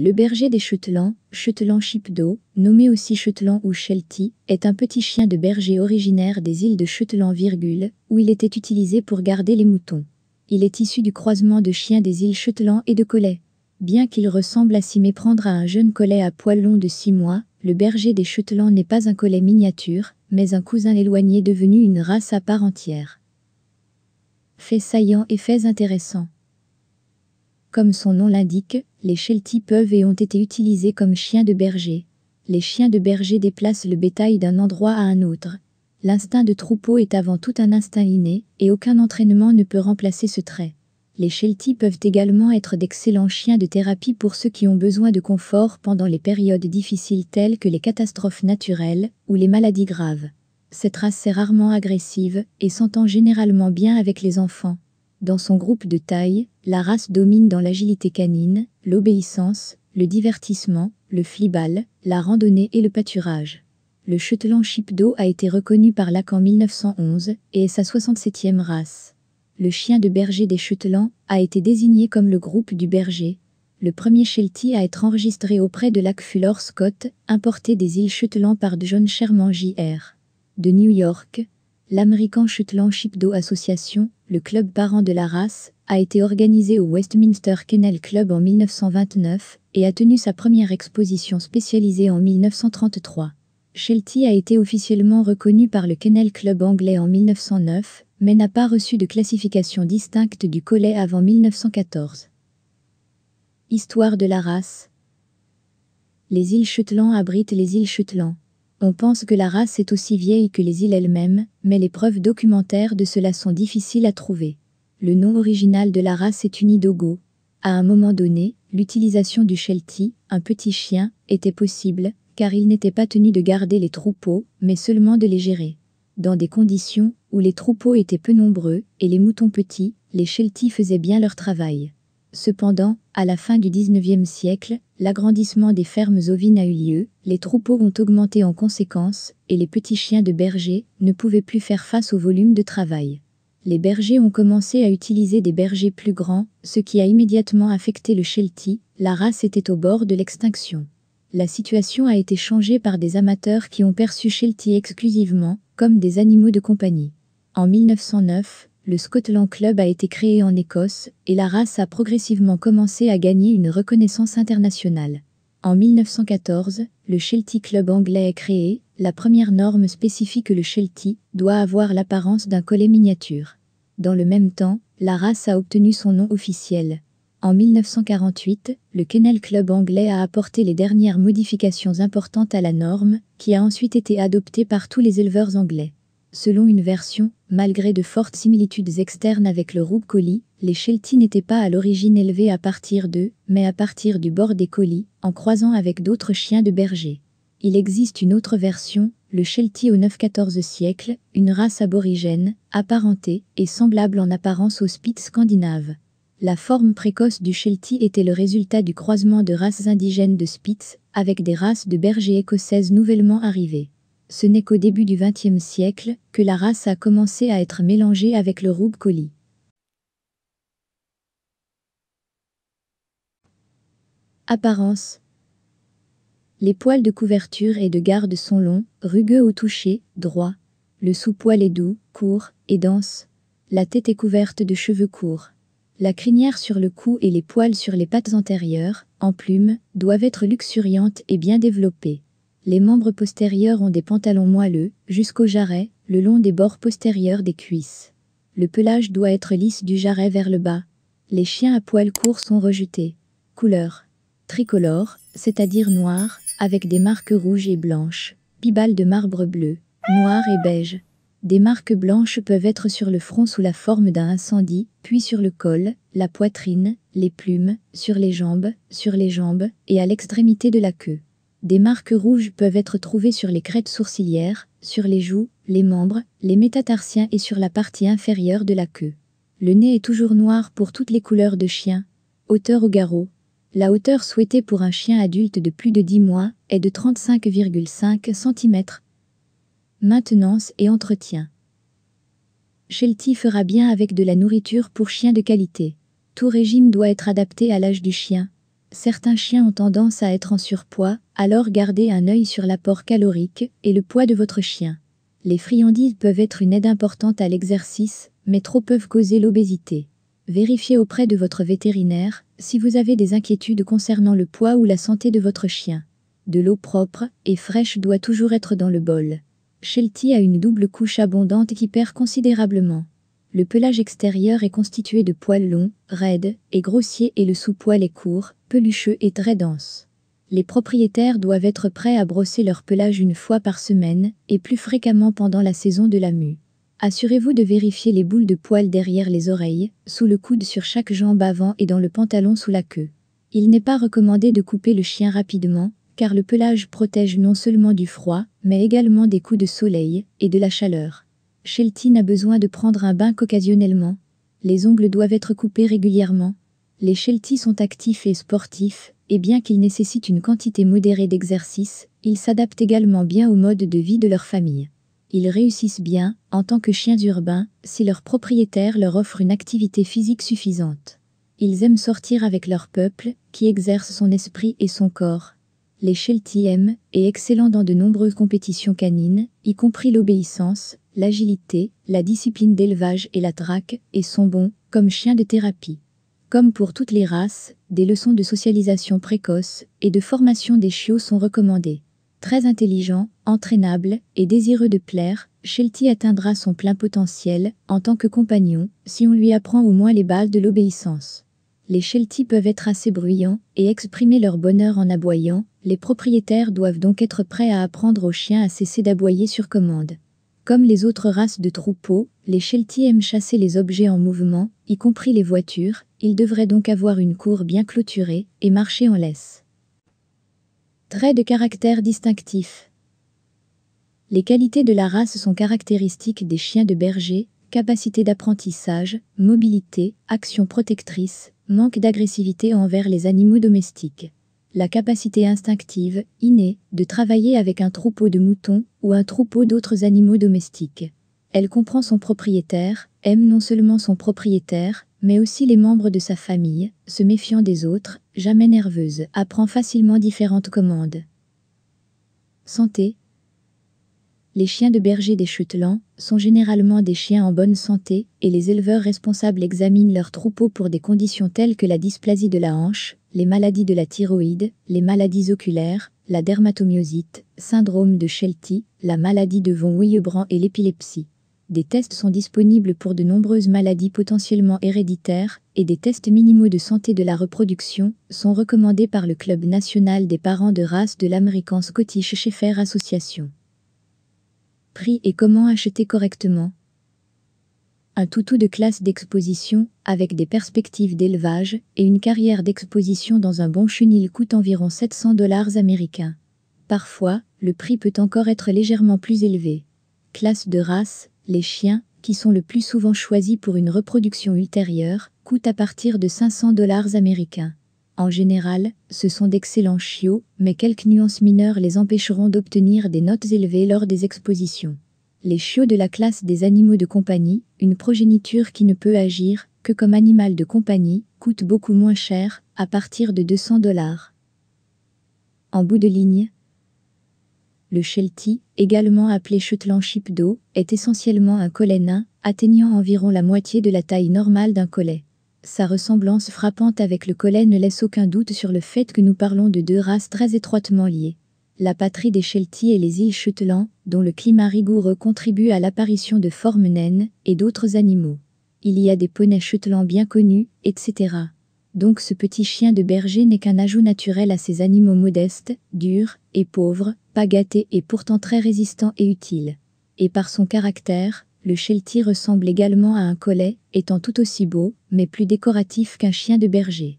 Le berger des Shetland, Shetland d'eau, nommé aussi Shetland ou Sheltie, est un petit chien de berger originaire des îles de Chetelans-Virgule, où il était utilisé pour garder les moutons. Il est issu du croisement de chiens des îles Shetland et de collets. Bien qu'il ressemble à s'y méprendre à un jeune collet à poil long de 6 mois, le berger des Shetland n'est pas un collet miniature, mais un cousin éloigné devenu une race à part entière. Faits saillants et faits intéressants. Comme son nom l'indique, les Shelties peuvent et ont été utilisés comme chiens de berger. Les chiens de berger déplacent le bétail d'un endroit à un autre. L'instinct de troupeau est avant tout un instinct inné, et aucun entraînement ne peut remplacer ce trait. Les Shelties peuvent également être d'excellents chiens de thérapie pour ceux qui ont besoin de confort pendant les périodes difficiles telles que les catastrophes naturelles ou les maladies graves. Cette race est rarement agressive et s'entend généralement bien avec les enfants. Dans son groupe de taille, la race domine dans l'agilité canine, l'obéissance, le divertissement, le flibal, la randonnée et le pâturage. Le Shetland Sheepdog a été reconnu par l'AC en 1911 et est sa 67e race. Le chien de berger des Shetland a été désigné comme le groupe du berger. Le premier Sheltie à être enregistré auprès de l'AC fut Scott, importé des îles Shetland par John Sherman Jr. de New York, l'American Shetland Shipdo Association, le club parent de la race, a été organisé au Westminster Kennel Club en 1929 et a tenu sa première exposition spécialisée en 1933. Shelty a été officiellement reconnu par le Kennel Club anglais en 1909, mais n'a pas reçu de classification distincte du collet avant 1914. Histoire de la race Les îles Shetland abritent les îles Shetland. On pense que la race est aussi vieille que les îles elles-mêmes, mais les preuves documentaires de cela sont difficiles à trouver. Le nom original de la race est Unidogo. À un moment donné, l'utilisation du Sheltie, un petit chien, était possible, car il n'était pas tenu de garder les troupeaux, mais seulement de les gérer. Dans des conditions où les troupeaux étaient peu nombreux et les moutons petits, les Shelty faisaient bien leur travail. Cependant, à la fin du XIXe siècle, l'agrandissement des fermes ovines a eu lieu, les troupeaux ont augmenté en conséquence, et les petits chiens de berger ne pouvaient plus faire face au volume de travail. Les bergers ont commencé à utiliser des bergers plus grands, ce qui a immédiatement affecté le Sheltie, la race était au bord de l'extinction. La situation a été changée par des amateurs qui ont perçu Sheltie exclusivement comme des animaux de compagnie. En 1909, le Scotland Club a été créé en Écosse et la race a progressivement commencé à gagner une reconnaissance internationale. En 1914, le Sheltie Club anglais est créé, la première norme spécifie que le Sheltie doit avoir l'apparence d'un collet miniature. Dans le même temps, la race a obtenu son nom officiel. En 1948, le Kennel Club anglais a apporté les dernières modifications importantes à la norme, qui a ensuite été adoptée par tous les éleveurs anglais. Selon une version, malgré de fortes similitudes externes avec le roux colis, les Shelty n'étaient pas à l'origine élevés à partir d'eux, mais à partir du bord des colis, en croisant avec d'autres chiens de berger. Il existe une autre version, le Sheltie au 9-14 siècle, une race aborigène, apparentée et semblable en apparence aux Spitz scandinaves. La forme précoce du Shelty était le résultat du croisement de races indigènes de Spitz avec des races de bergers écossaises nouvellement arrivées ce n'est qu'au début du XXe siècle que la race a commencé à être mélangée avec le rouge colis. Apparence Les poils de couverture et de garde sont longs, rugueux au toucher, droits. Le sous-poil est doux, court et dense. La tête est couverte de cheveux courts. La crinière sur le cou et les poils sur les pattes antérieures, en plumes, doivent être luxuriantes et bien développées. Les membres postérieurs ont des pantalons moelleux, jusqu'au jarret, le long des bords postérieurs des cuisses. Le pelage doit être lisse du jarret vers le bas. Les chiens à poils courts sont rejetés. Couleur tricolore, c'est-à-dire noir, avec des marques rouges et blanches, Bibale de marbre bleu, noir et beige. Des marques blanches peuvent être sur le front sous la forme d'un incendie, puis sur le col, la poitrine, les plumes, sur les jambes, sur les jambes et à l'extrémité de la queue. Des marques rouges peuvent être trouvées sur les crêtes sourcilières, sur les joues, les membres, les métatarsiens et sur la partie inférieure de la queue. Le nez est toujours noir pour toutes les couleurs de chien. Hauteur au garrot. La hauteur souhaitée pour un chien adulte de plus de 10 mois est de 35,5 cm. Maintenance et entretien. Shelty fera bien avec de la nourriture pour chien de qualité. Tout régime doit être adapté à l'âge du chien. Certains chiens ont tendance à être en surpoids, alors gardez un œil sur l'apport calorique et le poids de votre chien. Les friandises peuvent être une aide importante à l'exercice, mais trop peuvent causer l'obésité. Vérifiez auprès de votre vétérinaire si vous avez des inquiétudes concernant le poids ou la santé de votre chien. De l'eau propre et fraîche doit toujours être dans le bol. Shelty a une double couche abondante qui perd considérablement. Le pelage extérieur est constitué de poils longs, raides et grossiers et le sous-poil est court, pelucheux et très dense. Les propriétaires doivent être prêts à brosser leur pelage une fois par semaine et plus fréquemment pendant la saison de la mue. Assurez-vous de vérifier les boules de poils derrière les oreilles, sous le coude sur chaque jambe avant et dans le pantalon sous la queue. Il n'est pas recommandé de couper le chien rapidement, car le pelage protège non seulement du froid, mais également des coups de soleil et de la chaleur. Shelty n'a besoin de prendre un bain qu'occasionnellement. Les ongles doivent être coupés régulièrement. Les Shelties sont actifs et sportifs, et bien qu'ils nécessitent une quantité modérée d'exercice, ils s'adaptent également bien au mode de vie de leur famille. Ils réussissent bien, en tant que chiens urbains, si leur propriétaire leur offre une activité physique suffisante. Ils aiment sortir avec leur peuple, qui exerce son esprit et son corps. Les Shelties aiment et excellent dans de nombreuses compétitions canines, y compris l'obéissance, l'agilité, la discipline d'élevage et la traque, et sont bons, comme chiens de thérapie. Comme pour toutes les races, des leçons de socialisation précoce et de formation des chiots sont recommandées. Très intelligent, entraînable et désireux de plaire, Shelty atteindra son plein potentiel en tant que compagnon si on lui apprend au moins les bases de l'obéissance. Les Shelty peuvent être assez bruyants et exprimer leur bonheur en aboyant, les propriétaires doivent donc être prêts à apprendre aux chiens à cesser d'aboyer sur commande. Comme les autres races de troupeaux, les Shelties aiment chasser les objets en mouvement, y compris les voitures, ils devraient donc avoir une cour bien clôturée et marcher en laisse. Traits de caractère distinctif. Les qualités de la race sont caractéristiques des chiens de berger, capacité d'apprentissage, mobilité, action protectrice, manque d'agressivité envers les animaux domestiques la capacité instinctive, innée, de travailler avec un troupeau de moutons ou un troupeau d'autres animaux domestiques. Elle comprend son propriétaire, aime non seulement son propriétaire, mais aussi les membres de sa famille, se méfiant des autres, jamais nerveuse, apprend facilement différentes commandes. Santé Les chiens de berger des Chutelans sont généralement des chiens en bonne santé et les éleveurs responsables examinent leurs troupeaux pour des conditions telles que la dysplasie de la hanche, les maladies de la thyroïde, les maladies oculaires, la dermatomyosite, syndrome de Shelty, la maladie de von Willebrand et l'épilepsie. Des tests sont disponibles pour de nombreuses maladies potentiellement héréditaires et des tests minimaux de santé de la reproduction sont recommandés par le Club national des parents de race de l'American Scottish Shepherd Association. Prix et comment acheter correctement un toutou de classe d'exposition, avec des perspectives d'élevage et une carrière d'exposition dans un bon chenil coûte environ 700 dollars américains. Parfois, le prix peut encore être légèrement plus élevé. Classe de race, les chiens, qui sont le plus souvent choisis pour une reproduction ultérieure, coûtent à partir de 500 dollars américains. En général, ce sont d'excellents chiots, mais quelques nuances mineures les empêcheront d'obtenir des notes élevées lors des expositions. Les chiots de la classe des animaux de compagnie, une progéniture qui ne peut agir que comme animal de compagnie, coûte beaucoup moins cher, à partir de 200 dollars. En bout de ligne, le Sheltie, également appelé Shetland d'eau, est essentiellement un collet nain, atteignant environ la moitié de la taille normale d'un collet. Sa ressemblance frappante avec le collet ne laisse aucun doute sur le fait que nous parlons de deux races très étroitement liées la patrie des Shelty et les îles Shetland, dont le climat rigoureux contribue à l'apparition de formes naines et d'autres animaux. Il y a des poneys Shetland bien connus, etc. Donc ce petit chien de berger n'est qu'un ajout naturel à ces animaux modestes, durs et pauvres, pas gâtés et pourtant très résistants et utiles. Et par son caractère, le Sheltie ressemble également à un collet, étant tout aussi beau, mais plus décoratif qu'un chien de berger.